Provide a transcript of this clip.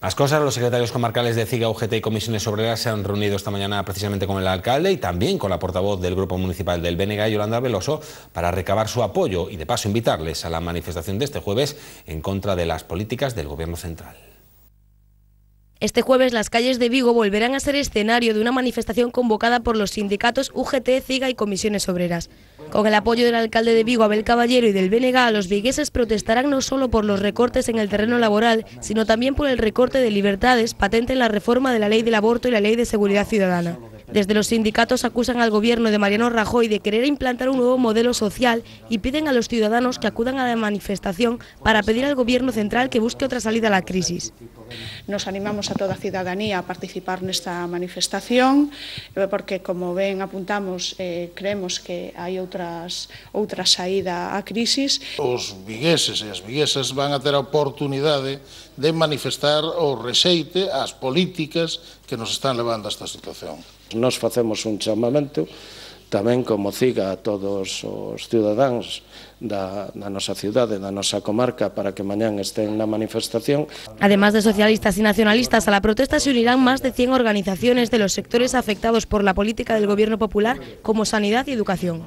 Las cosas, los secretarios comarcales de CIGA, UGT y Comisiones Obreras se han reunido esta mañana precisamente con el alcalde y también con la portavoz del Grupo Municipal del BNG, Yolanda Veloso, para recabar su apoyo y de paso invitarles a la manifestación de este jueves en contra de las políticas del Gobierno Central. Este jueves las calles de Vigo volverán a ser escenario de una manifestación convocada por los sindicatos UGT, CIGA y Comisiones Obreras. Con el apoyo del alcalde de Vigo, Abel Caballero, y del BNG, los vigueses protestarán no solo por los recortes en el terreno laboral, sino también por el recorte de libertades patente en la reforma de la ley del aborto y la ley de seguridad ciudadana. Desde los sindicatos acusan al gobierno de Mariano Rajoy de querer implantar un nuevo modelo social y piden a los ciudadanos que acudan a la manifestación para pedir al gobierno central que busque otra salida a la crisis. Nos animamos a toda a cidadanía a participar nesta manifestación, eh, porque, como ben apuntamos, eh, creemos que hai outras, outra saída á crisis. Os vigueses e as viguesas van a ter a oportunidade de manifestar o rexeite ás políticas que nos están levando a esta situación. Nos facemos un chamamento tamén como ciga a todos os ciudadáns da, da nosa cidade, da nosa comarca, para que mañán estén na manifestación. Además de socialistas e nacionalistas, a la protesta se unirán máis de 100 organizaciones de los sectores afectados por la política del Gobierno Popular, como sanidad e educación.